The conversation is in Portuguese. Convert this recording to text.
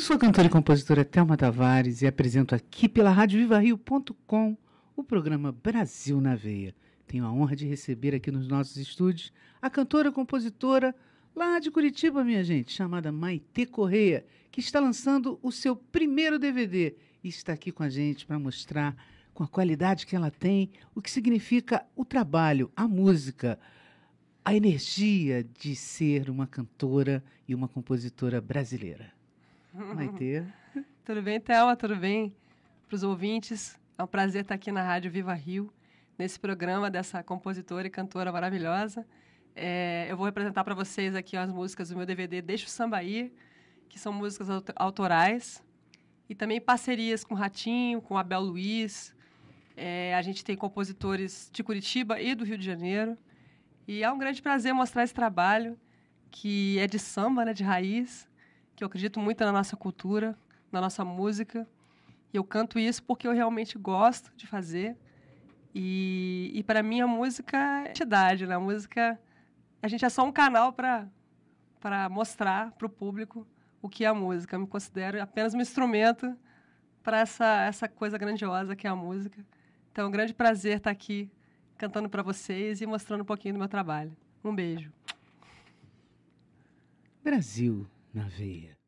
Eu sou a cantora e compositora Thelma Tavares e apresento aqui pela Rádio Viva Rio.com o programa Brasil na Veia. Tenho a honra de receber aqui nos nossos estúdios a cantora e compositora lá de Curitiba, minha gente, chamada Maite Correia, que está lançando o seu primeiro DVD e está aqui com a gente para mostrar com a qualidade que ela tem, o que significa o trabalho, a música, a energia de ser uma cantora e uma compositora brasileira. Maite. tudo bem, Thelma? Tudo bem para os ouvintes? É um prazer estar aqui na Rádio Viva Rio, nesse programa dessa compositora e cantora maravilhosa. É, eu vou representar para vocês aqui as músicas do meu DVD Deixa o Sambaí, que são músicas autorais, e também parcerias com Ratinho, com Abel Luiz. É, a gente tem compositores de Curitiba e do Rio de Janeiro. E é um grande prazer mostrar esse trabalho, que é de samba, né, de raiz, que eu acredito muito é na nossa cultura, na nossa música. E eu canto isso porque eu realmente gosto de fazer. E, e para mim a música é entidade, né? A música a gente é só um canal para para mostrar para o público o que é a música. Eu me considero apenas um instrumento para essa essa coisa grandiosa que é a música. Então, é um grande prazer estar aqui cantando para vocês e mostrando um pouquinho do meu trabalho. Um beijo. Brasil na veia.